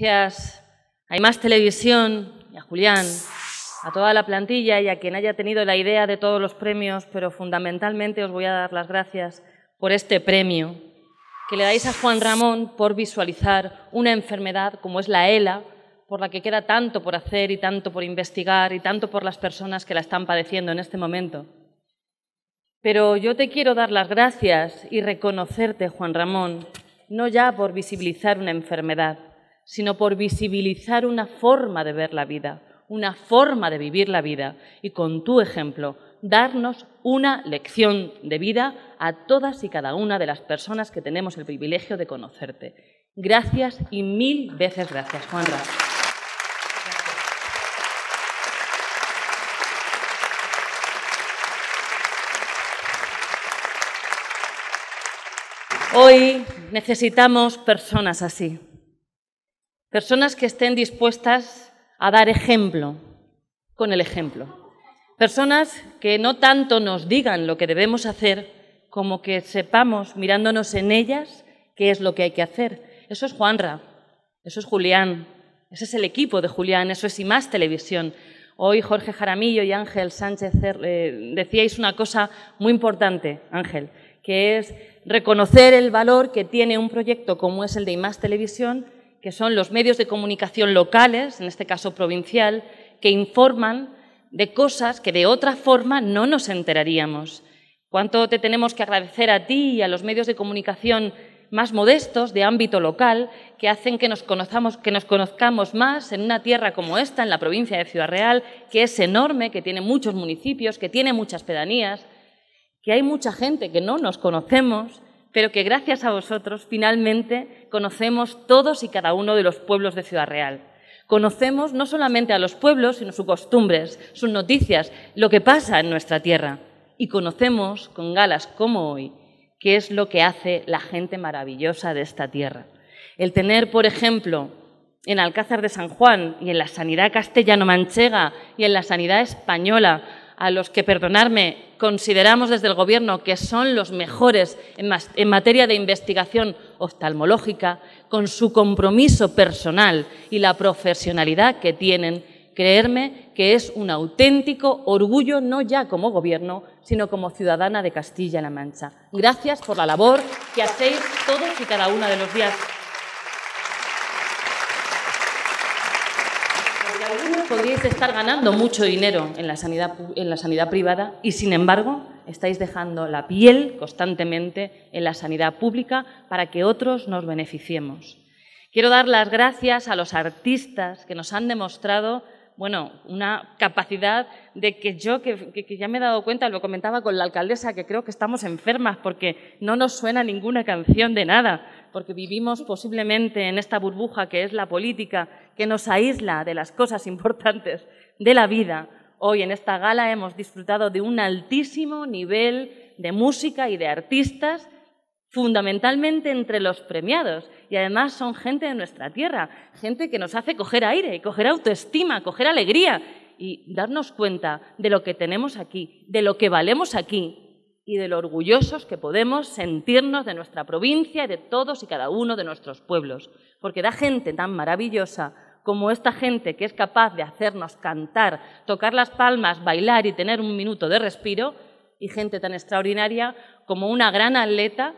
Gracias a Más Televisión y a Julián, a toda la plantilla y a quien haya tenido la idea de todos los premios, pero fundamentalmente os voy a dar las gracias por este premio que le dais a Juan Ramón por visualizar una enfermedad como es la ELA, por la que queda tanto por hacer y tanto por investigar y tanto por las personas que la están padeciendo en este momento. Pero yo te quiero dar las gracias y reconocerte, Juan Ramón, no ya por visibilizar una enfermedad, sino por visibilizar una forma de ver la vida, una forma de vivir la vida y con tu ejemplo darnos una lección de vida a todas y cada una de las personas que tenemos el privilegio de conocerte. Gracias y mil veces gracias, Juanra. Hoy necesitamos personas así Personas que estén dispuestas a dar ejemplo con el ejemplo. Personas que no tanto nos digan lo que debemos hacer como que sepamos, mirándonos en ellas, qué es lo que hay que hacer. Eso es Juanra, eso es Julián, ese es el equipo de Julián, eso es y televisión. Hoy Jorge Jaramillo y Ángel Sánchez eh, decíais una cosa muy importante, Ángel, que es reconocer el valor que tiene un proyecto como es el de IMAS Televisión que son los medios de comunicación locales, en este caso provincial, que informan de cosas que de otra forma no nos enteraríamos. Cuánto te tenemos que agradecer a ti y a los medios de comunicación más modestos de ámbito local que hacen que nos, conozcamos, que nos conozcamos más en una tierra como esta, en la provincia de Ciudad Real, que es enorme, que tiene muchos municipios, que tiene muchas pedanías, que hay mucha gente que no nos conocemos pero que gracias a vosotros finalmente conocemos todos y cada uno de los pueblos de Ciudad Real. Conocemos no solamente a los pueblos, sino sus costumbres, sus noticias, lo que pasa en nuestra tierra. Y conocemos con galas como hoy qué es lo que hace la gente maravillosa de esta tierra. El tener, por ejemplo, en Alcázar de San Juan y en la sanidad castellano-manchega y en la sanidad española a los que, perdonarme, consideramos desde el Gobierno que son los mejores en, materia de investigación oftalmológica, con su compromiso personal y la profesionalidad que tienen, creerme que es un auténtico orgullo, no ya como Gobierno, sino como ciudadana de Castilla-La Mancha. Gracias por la labor que hacéis todos y cada uno de los días podríais estar ganando mucho dinero en la, sanidad, privada y, sin embargo, estáis dejando la piel constantemente en la sanidad pública para que otros nos beneficiemos. Quiero dar las gracias a los artistas que nos han demostrado una capacidad de que yo, que, ya me he dado cuenta, lo comentaba con la alcaldesa, que creo que estamos enfermas porque no nos suena ninguna canción de nada porque vivimos posiblemente en esta burbuja que es la política, que nos aísla de las cosas importantes de la vida. Hoy en esta gala hemos disfrutado de un altísimo nivel de música y de artistas, fundamentalmente entre los premiados. Y además son gente de nuestra tierra, gente que nos hace coger aire, coger autoestima, coger alegría y darnos cuenta de lo que tenemos aquí, de lo que valemos aquí y de lo orgullosos que podemos sentirnos de nuestra provincia y de todos y cada uno de nuestros pueblos, porque da gente tan maravillosa como esta gente que es capaz de hacernos cantar, tocar las palmas, bailar y tener un minuto de respiro, y gente tan extraordinaria como una gran atleta,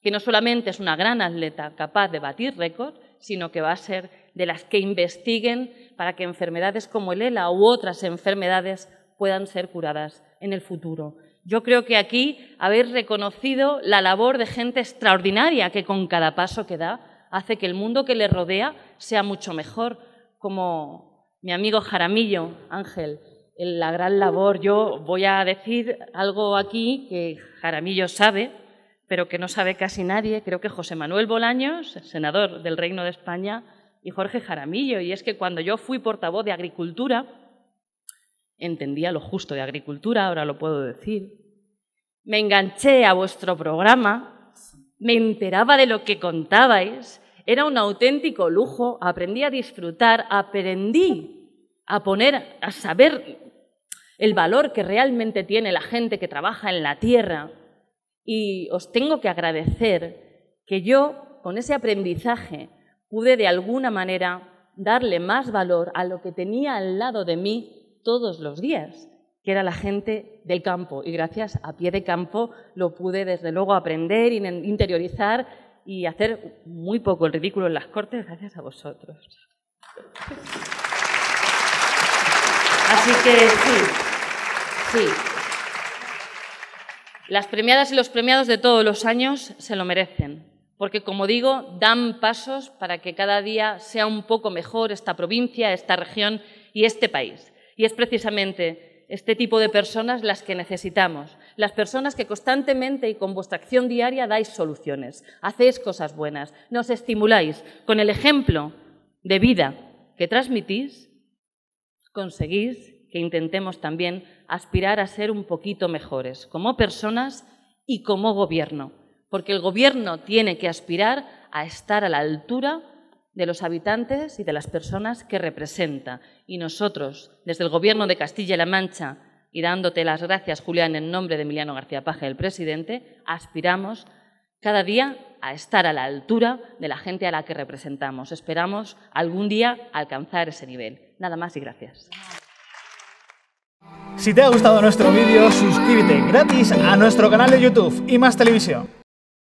que no solamente es una gran atleta capaz de batir récords, sino que va a ser de las que investiguen para que enfermedades como el ELA u otras enfermedades puedan ser curadas en el futuro. Yo creo que aquí habéis reconocido la labor de gente extraordinaria que con cada paso que da hace que el mundo que le rodea sea mucho mejor, como mi amigo Jaramillo, Ángel, en la gran labor. Yo voy a decir algo aquí que Jaramillo sabe, pero que no sabe casi nadie. Creo que José Manuel Bolaños, senador del Reino de España, y Jorge Jaramillo. Y es que cuando yo fui portavoz de Agricultura, Entendía lo justo de agricultura, ahora lo puedo decir. Me enganché a vuestro programa, me enteraba de lo que contabais, era un auténtico lujo, aprendí a disfrutar, aprendí a poner, a saber el valor que realmente tiene la gente que trabaja en la tierra. Y os tengo que agradecer que yo, con ese aprendizaje, pude de alguna manera darle más valor a lo que tenía al lado de mí todos los días, que era la gente del campo. Y gracias a pie de campo lo pude, desde luego, aprender, interiorizar y hacer muy poco el ridículo en las cortes, gracias a vosotros. Así que sí, sí. Las premiadas y los premiados de todos los años se lo merecen, porque como digo, dan pasos para que cada día sea un poco mejor esta provincia, esta región y este país. Y es precisamente este tipo de personas las que necesitamos, las personas que constantemente y con vuestra acción diaria dais soluciones, hacéis cosas buenas, nos estimuláis. Con el ejemplo de vida que transmitís, conseguís que intentemos también aspirar a ser un poquito mejores, como personas y como gobierno, porque el gobierno tiene que aspirar a estar a la altura de los habitantes y de las personas que representa. Y nosotros, desde el Gobierno de Castilla-La Mancha, y dándote las gracias, Julián, en nombre de Emiliano García paje el presidente, aspiramos cada día a estar a la altura de la gente a la que representamos. Esperamos algún día alcanzar ese nivel. Nada más y gracias. Si te ha gustado nuestro vídeo, suscríbete gratis a nuestro canal de YouTube y más televisión.